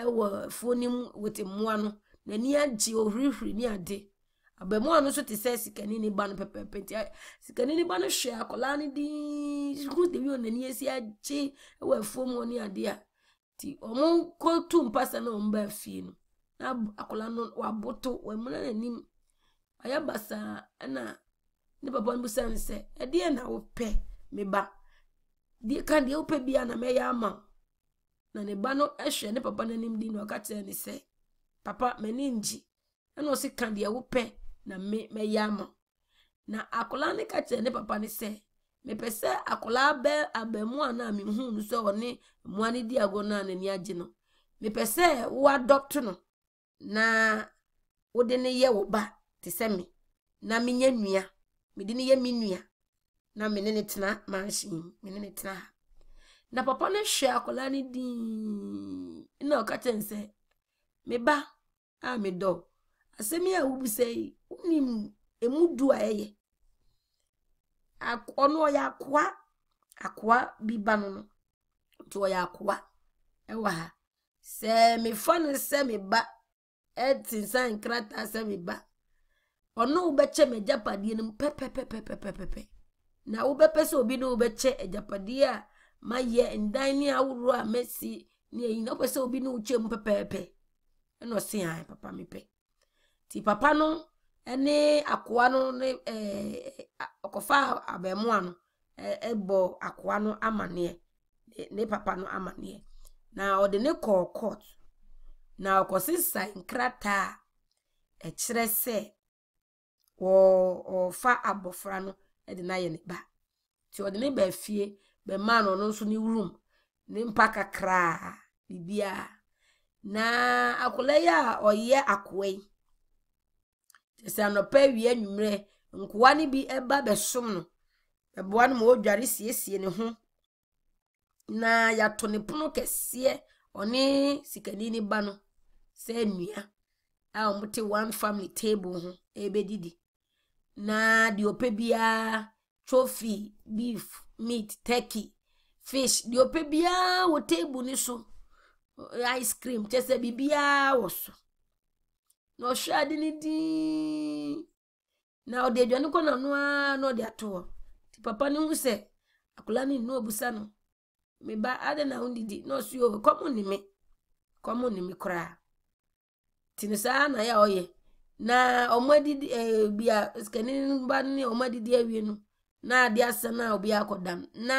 ɛwɔ afuo no mu wɔte mmoa no n'ani agye ohurihuri ne ade abaamua no nso te sɛ sikani ne ba no pɛpɛɛpɛ nti sikani ne ba no hwɛ akwadaa no dii hu debi wɔn n'ani esi agye ɛwɔ afuo mu ne ade a nti wɔn kɔ tu mpasa na wɔn ba fie no na akwadaa no waboto wɔmuna n'anim ayɛ basaa ɛna ne papa no bisa no sɛ ɛdeɛ na wopɛ me ba deɛ ka deɛ wopɛ bia na mɛyɛ ama wo na ne ba no hwɛ ne papa n'anim di na ɔka kyerɛ ne sɛ papa m'ani ngye ɛna ɔsi ka deɛ wopɛ na me mɛyɛ ama na akwadaa ne ka kyerɛ ne papa ne sɛ mepɛ sɛ akwadaa bɛ abɛmoa na mehu no sɛ ɔne mmoa no di agorɔ no a n'ani agye no mepɛ sɛ woadɔpto no na wode ne yɛ wo ba te sɛ me na menyɛ nua mede ne yɛ me nua na me ne ne tena manhyen me ne ne tena ha na papa no hwɛ akwadaa no dii na ɔka kyerɛ sɛ me ba a me dɔ asɛm a wobisa yi wonim a ɛyɛ ɔno ɔyɛ akoa akoa bi ba no no nti ɔyɛ akoa ɛwɔ ha sɛ mefa no sɛ me ba ɛtensan nkrataa sɛ me ba ɔno wobɛkyɛ me agyapadeɛ no mu pɛpɛpɛpɛpɛpɛpɛ na ubepe so obi no wobɛkyɛ agyapadeɛ a mayɛ ndan ne ahoroɔ a mɛsi ne ayi na wopɛ sɛ obi ne wokyɛ mu pɛpɛɛpɛ ɛna ɔse a papa mepɛ nti papa no ne akoa no ne ɔkɔfa abɛmoa no ɛbɔ akoa no amaneɛ ne papa no amaneɛ na ɔde ne kɔɔ court na ɔkɔsesa nkrataa a ɛkyerɛ sɛ ɔɔfa abɔfra no de no ayɛ ne ba nti ɔde ne ba fie but man ɔno nso ne room ne mpa kakraa biribiara na akwadaa yi a ɔyɛ akoa yi sɛ anɔpa awie anwummerɛ nkoa no bi ba bɛsom no ɛboa no ma ɔdware siesie ne ho na yɛato ne pono kɛseɛ ɔne sikani ne ba no sɛ nnua a wɔte one family table ho ɛrebɛdidi na deɛ ɔpɛ biara trophy beef meat turkey fish deɛ ɔpɛ biara wɔ table ne so ice cream kyɛ sɛ biribiara wɔ so na ɔhwɛ ade ne dinn na ɔde aduane kɔ n'ano ara na ɔde ato hɔ nti papa no hu sɛ akwadaa no nnua obusa no me ba ade na ho didi na ɔso yɛ oh, kɔm ne me kɔm ne me koraa nti no saa na yɛ a ɔyɛ na ɔmo adidi ɛɛ eh, bia sikani ba ne ɔmo adidi awie no. na-adị asa na obi akọda na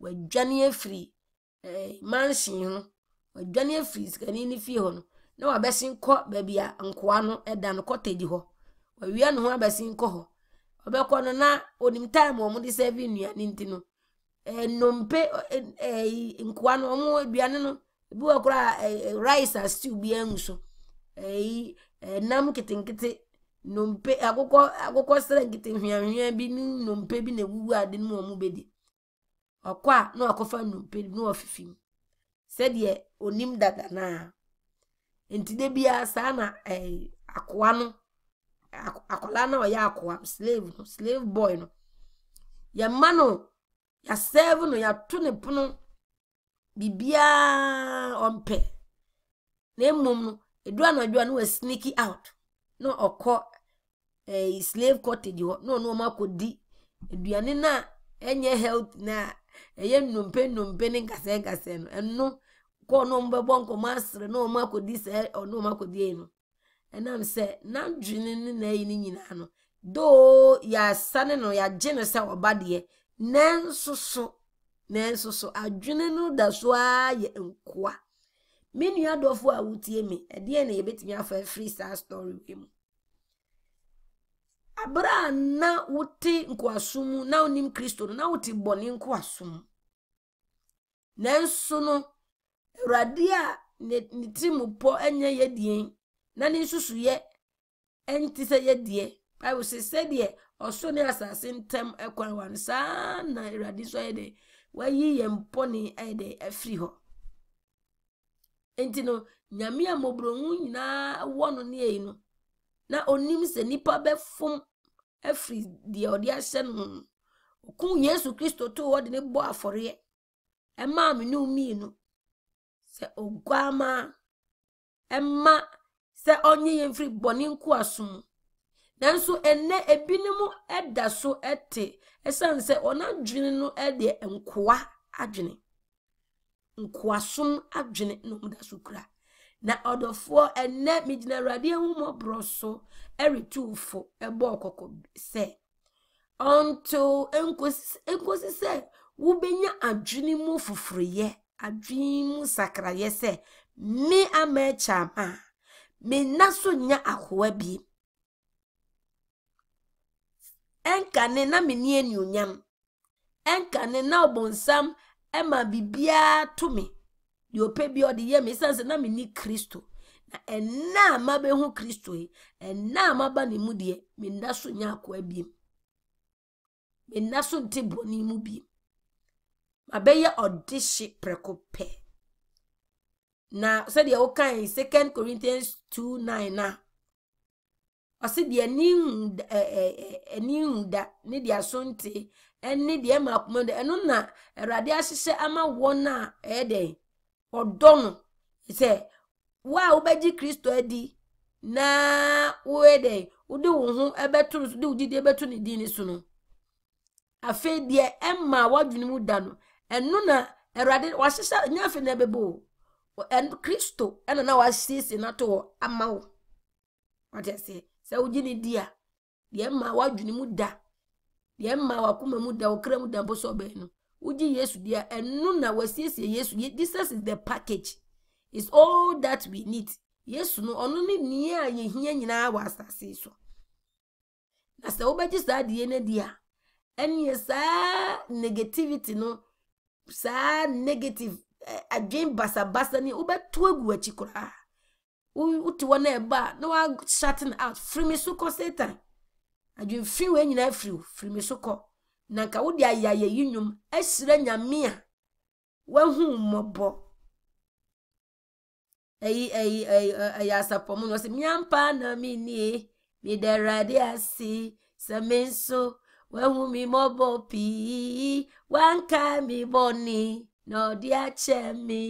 wadwane afiri eh, mansion ho wadwane afiri sikani ne fie hɔ no na wabɛsi nkɔ baabi a nkoa no da no cottage hɔ wawia ne ho abɛsi nkɔ hɔ ɔbɛkɔ no na onim time a wɔde sɛvi nnuane nti no eh, nnompe eh, nkoa no ɔmo aduane no ebi wɔ koraa rice a stew bi angu so nam nketenkete nnompe akokɔ akokɔ serengete hweahwea bi ne nnompe bi na ewuwu ade no mu ɔmo bedi ɔkɔ a na ɔkɔfa nnompe bi na ɔfifi mu sɛdeɛ onim dada naa nti de saa na ɛɛ eh, akoa no akwadaa na ɔyɛ akoa slave no slave boy no yɛma no yasɛɛvo no yato ne pono biribiara ɔmpɛ na emom no edu anadwo a na wasiniki out na ɔkɔ eh, slave cottage hɔ na ɔno ɔmo akɔdi aduane no a ɛnyɛ health na ɛyɛ nnompe nnompe ne nkasɛɛ no ɛno kɔɔ na ɔmo bɛbɔ nkɔmɔ asere na ɔmo akɔdi sɛ ɔno ɔmo akɔdi yi no ɛnam sɛ n'adwene ne n'ayi ne nyinaa no doo yɛasane no yɛagye no sɛ ɔba deɛ nanso so nanso so adwene no da so ara yɛ nkoa me nua dɔfo a wotie me ɛdeɛ na yɛbɛtumi afa afiri saa story wei mu abra na wote nkoasom na onim kristo no na wote bɔne nkoasom nanso no awurade a ne ti tirim pɔ nyɛ yɛdeɛ na ne nsusuyɛ nti sɛ yɛdeɛ bible sɛ sɛdeɛ ɔsoro ne asase ntam kwan wa no saa na awurade nso ayɛ dɛ wayi yɛn pɔne ayɛ dɛ afiri hɔ nti no nyame a mmɔborɔhu nyinaa wɔ no ne eyi no na onim sɛ nipa bɛfom afiri deɛ ɔde ahyɛ no ho ɔko yesu kristo too hɔ de ne bɔ afɔreɛ ɛmaa me ne omii no sɛ oguamaa ɛma sɛ ɔnye yɛn firi bɔne nkoaso mu nanso ɛnɛ ebinom ɛda so ɛte ɛsiane sɛ ɔnadwene no ɛdeɛ nkoa adwene nkoasom adwene na ɔmo da so kura na ọdọfoɔ ɛnɛ megyina awurade ahumɔborɔ so ɛretu fo ɛbɔ ɔkɔkɔ sɛ ɔnto nkosi sɛ wobɛnya adwene mu foforɔyɛ adwene mu sakrayɛ sɛ me ama akyam a me nna so nya ahoa bi ɛnkane na me ne anuonyam ɛnkane na ɔbɔnsam ɛma biribiara to me E. deɛ ɔpɛ e. bi ɔde yɛ me sɛn na ni kristo na ɛnna a mabɛhu kristo yi ɛnna a maba ne mu deɛ menna so so mu biem ɔde hye prɛko pɛ na sɛdeɛ wokae second corinthians 2 9 a ɔsi deɛ ani hu da ne deɛ deɛ akoma ɛno na ahyehyɛ ama wɔn a ɛyɛ ɔdɔ no sɛ wo a wobɛgye kristo adi na woe dɛ wode wo ho ɛbɛto no so de wo gyidie bɛto ne din ne so no afei deɛ ɛma w'adwene mu da no ɛno na awurade wahyehyɛ nyɛ afei na ɛbɛbɔ o kristo ɛna na wasiesie n'ato wɔ ama wo wɔte aseɛ sɛ wogye ne di a deɛ ɛma w'adwene mu da deɛ wa w'akoma mu da wɔ kra mu da mpo sɛ ɔbɛn no wogye yesu deɛ ɛno na wasiesie yesu This is the package is all that we need yesu no ɔno ne nea a yɛhia nyinaa wɔ asase so na sɛ wobɛgye saa deɛ no deɛ a ɛneɛ saa negativity no saa negative adwen basabasa ne wobɛto agu akyi koraa wote wɔ no ɛba a na wa shutting out firi me so kɔ satan adwemfiri wei nyinaa firi wo firi me so kɔ na nka wode ayayɛ yi nnwom asrɛ nyame a wahu mmɔbɔ ɛyi ɛyi ɛyi ɛyɛ asapɔmu na ɔsɛ miampa na mi nie mi dɛrɛde ase sɛ mi nso wahu mi mmɔbɔ pii wanka mi bɔni na ɔde akyɛ mi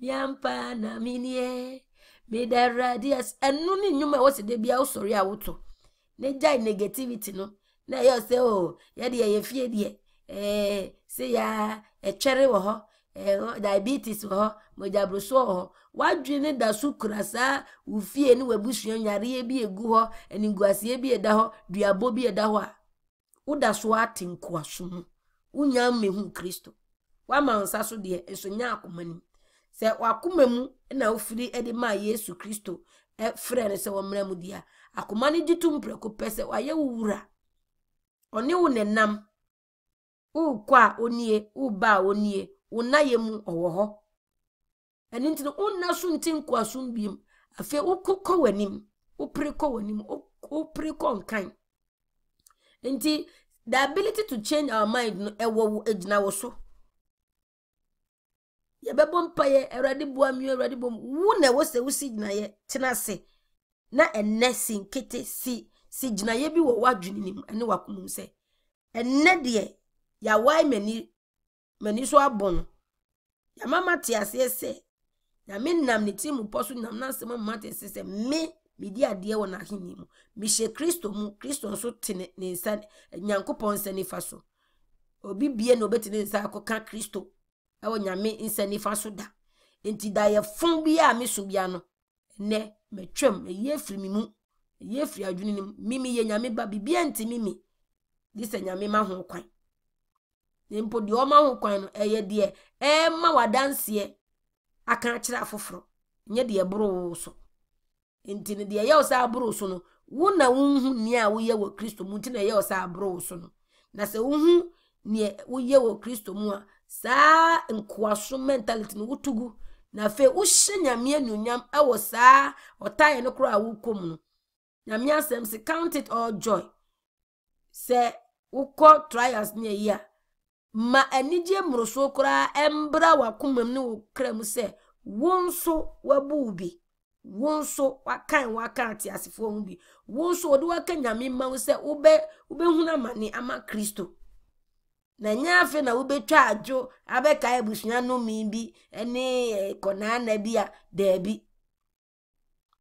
miampa na mi nie mi dɛrɛde ase ɛnu ne nnwom a wɔsɛ de bi a wosɔre a woto ne gyae negativity no. na ɛyɛ o yɛde yɛyɛ fie deɛ sɛ yɛa ɛtwɛre wɔ hɔ diabetes wɔ hɔ mogyabrosoɔ wɔ hɔ w'adwene da so saa ne w'abusua nyareɛ bi ɛgu hɔ aninguaseɛ bi ɛda hɔ duabɔ bi ɛda hɔ a woda so ate nkoaso mu wonya kristo nsa so deɛ nso nya akoma nim sɛ wakoma mu na wofiri de maa yesu kristo frɛ ɔne wo nenam wokɔ a onie woba a onie wo nayɛ mu ɔwɔ hɔ ɛno nti no wonna so nti nkoasom biem afei wokɔ w'anim wopere kɔ w'anim wopere kɔ nkan nti the ability to change our mind no ɛwɔ wo egyina wo so yɛbɛbɔ mpaeɛ awurade boa mi awurade boa mu wo na ɛwɔ sɛ wosi gyina yɛ tena ase na ɛnɛ si nkete si. sɛ gyinaeɛ bi wɔ w'adwene nim ne w'akomum sɛ ɛnnɛ deɛ yɛawae m'ani m'ani so abɔ no yɛama mate aseɛ sɛ nyame nam ne tirim pɔ nam n'asɛm mu mate aseɛ sɛ me medi adeɛ wɔ n'ahenni mu mehyɛ kristo mu kristo nso te ne nsa nyankopɔn nsa nifa so obi bie na obɛte nsa akɔka kristo ɛwɔ nyame nsa nifa so da nti da yɛ fon bi a me so bia no nnɛ matwam ɛyie firi me mu ihe firi adwene nim mimi yɛ nyame ba bibia nti mimi de sɛ nyame ma ho kwan ne mpo deɛ ɔma ho kwan no ɛyɛ deɛ ɛma wadanseɛ aka kyerɛ afoforɔ nyɛ deɛ boroo so nti no deɛ ɛyɛ wo saa boroo so no wo na wohu nea woyɛ wɔ kristo mu nti na ɛyɛ wo saa so no na sɛ wohu nea woyɛ wɔ kristo mu a saa nkoaso mentality no wotu gu na afei wohyɛ nyame anuonyam ɛwɔ saa ɔtaeɛ no koro a wokɔ mu no nyame asɛm sɛ count it all joy sɛ wokɔ trials ne ayi a ma anigye mmorosoɔ koraa ɛmbra wakoma mu ne wo kra mu sɛ wo nso wabu wo bi wo nso wakan wakan ateasefoɔ ho bi wo nso wɔde waka nyame ma wo sɛ wobɛhunu amane ama kristo na nyɛ afei na wobɛtwa adwo abɛkae abusua nnome bi ne eh, kɔnaana bi a daabi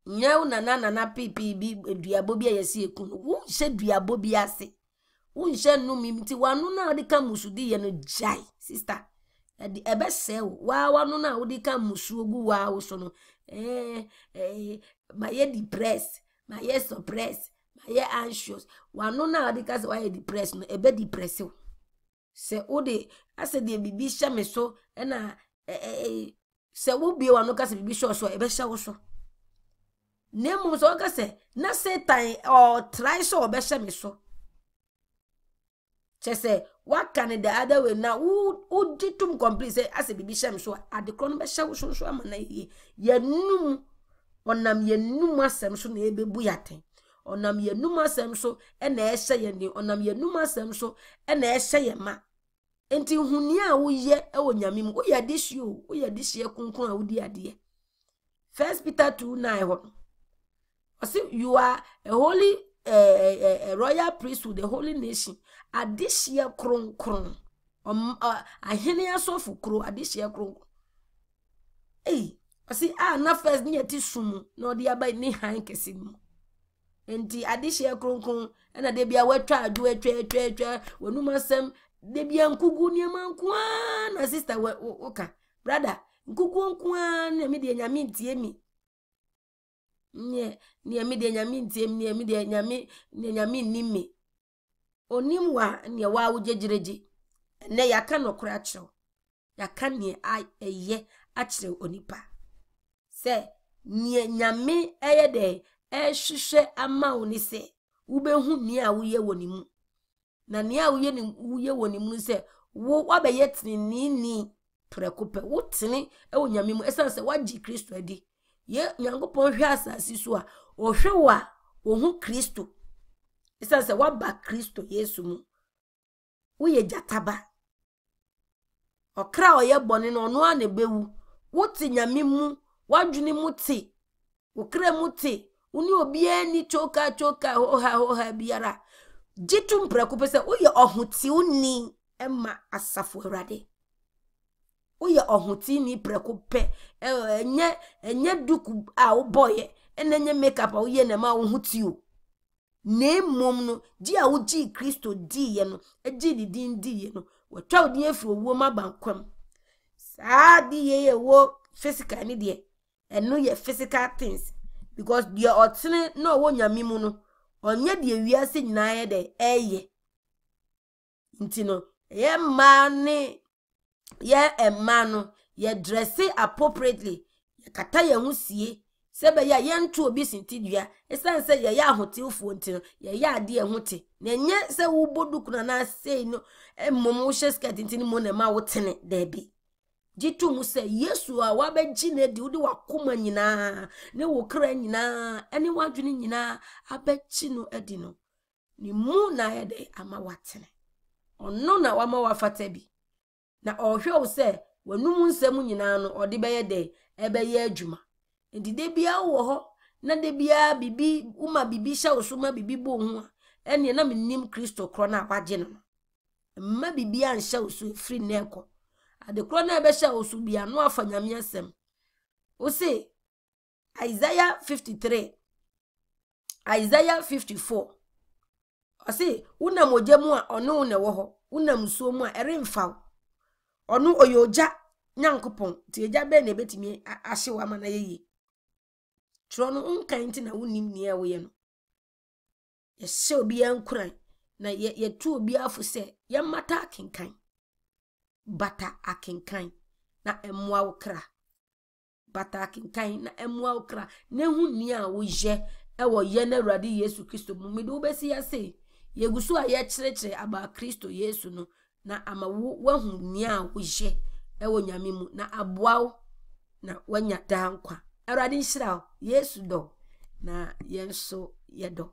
nyɛ wo nana nana piipii bi duabɔ bi a yɛsi eku no wonhyɛ duabɔ bi ase wonhyɛ nnum nti wano na wɔde ka musu di yɛ no gyae sista ɛdi ɛbɛsɛɛ wo waa wano na wɔde ka musuo gu waa wo so no eh, ɛɛ eh, ɛɛ ma yɛ depress ma yɛ suppress ma yɛ anxious wano na wɔde ka sɛ wɔayɛ depress no ɛbɛ depress wo sɛ wode asɛ deɛ biribi hyɛ me so ɛna ɛɛ eh, sɛ wobie wano ka sɛ biribi hyɛ wo so a ɛbɛhyɛ wo so na mmom sɛ ɔka sɛ na satan ɔtrae sɛ ɔbɛhyɛ me so kyɛ sɛ waka ne the other way na wogye tom complete sɛ asɛ biribi hyɛ me so a adekorɔ no bɛhyɛ wo so nso ama no yie yɛnum ɔnam yɛnum asɛm so na ɛbɛbu yɛaten ɔnam yɛnum asɛm so ɛna ɛhyɛ yɛn den ɔnam yɛnum asɛm so ɛna ɛhyɛ yɛn ma nti nhuni a woyɛ ɛwɔ nyame mu woyɛ adehyia o woyɛ adehyia kunkun a wodi adeɛ first peter two nine hɔ no you are a holy royal priest a the holy nation adehyeɛ kronkron um, uh, ahene asɔfo kuro adehyeɛ kronkron ei ɔsi a ah, na first ne yɛte sum na ɔde aba ne han kɛse mu nti adehyeɛ kronkron ɛna de bia wɔatwa adwo atwa atwa atwa wɔnum asɛm de nkugu nneema nkoa na sista wɔ brada nkugu nkoa na mi deɛ nyame ntie mi. nye nyame deɛ nyame ntie mu de nyami nyami ne me onim wa nea waa wogyegyerɛgye ɛnɛ yɛaka nɔkorɛ akyerɛw yɛaka nea ɛyɛ akyerɛ onipa sɛ nea nyame ɛyɛ dɛ ɛhwehwɛ ama wo ne sɛ wobɛhu nea a woyɛ wɔ ne mu na nea a woyɛ ne woyɛ wɔ ne mu sɛ wo wabɛyɛ teneneeni prɛko pɛ wotene ɛwɔ nyami mu ɛsiane sɛ woagye kristo adi e ye nyankopɔn hwɛ asase so a ɔhwɛ wo a ɔhu kristo ɛsiane waba kristo yesu mu woyɛ gyataba ɔkra a ɔyɛ bɔne no ɔno a na ɛbɛwu wote nyame mu woadwene mu te wo kra mu te wo ne obiara ni choka choka hoha hoha biara gye to mprɛko pɛ sɛ woyɛ ɔhotewo ni ma asafo awurade woyɛ ɔhotini prɛko pɛ ɛnyɛ ɛnyɛ duku a wobɔyɛ ɛna ɛnyɛ makeup a woyɛ n'ɛma a wo ho ti na mmom no gye a wogyee kristo diiɛ no agye ne din diiɛ no wɔtwa wo din afiri owuo mu aba nkwam saa diiɛ yɛ wo physical ne deɛ ɛno yɛ physical things because deɛ ɔtene na ɔwɔ nyame mu no ɔnyɛ deɛ wiase nyinaa yɛ dɛ ɛyɛ. nti no ɛyɛ mmaa ne yɛ mmaa no yɛ yɛdrɛse appropriately kata yɛn ho sie sɛ bɛyɛ a yɛntu obi sinti dua ɛsiane sɛ yɛyɛ ahotefoɔ nti no yɛyɛ adeɛ ɛho te na nye sɛ wobɔ duku na anaasei no mmom wohyɛ skirt nti no mu na ɛma wotene daabi gye to mu sɛ yesu a wabɛgye na-edi wode wakoma nyinaa ne wo nyinaa ɛne w'adwene nyinaa abɛgye no adi no ne mu na ayɛ dɛ ama watene ɔno na wama wafata bi na ɔhwɛ wo sɛ w'anum nsɛm nyinaa no ɔde bɛyɛ dɛ ɛbɛyɛ adwuma biara wɔ hɔ na da biara bibi woma bibi hyɛ wo so ma bibi bɔ ho a ɛneɛ na menim kristo korɔ no a wagye no no mma bibi anhyɛ wo so ɛfiri nnɛ ɛkɔ adekorɔ no a ɛbɛhyɛ wo so bia no afa nyame asɛm wo se isaia 53 isaia 54 ɔse wonam ogya mu a ɔne wo na ɛwɔ hɔ wonam nsuo mu a ɛremfa wo ɔno ɔyɛ ogya nyankopɔn nti ogya bɛɛ na ɛbɛtumi ahye wɔ ama no ayɛ yie twerɛ no nkan nti na wonim nea woyɛ no obi ya nkuran na yɛtu obiara fo sɛ yɛmmata akenkan bata akenkan na ɛmmoa wo bata akenkan na ɛmmoa wo na ehu nea woyɛ ɛwɔ yɛ na awurade yesu kristo mu mede wobɛsi ya se yɛgu so a yɛkyerɛkyerɛ abaa kristo yesu no na ama woahu nea a woyɛ ɛwɔ nyame mu na aboa wo na w'anya daa nkwa awurade nhyira wo yesu dɔ na yɛn nso yɛdɔ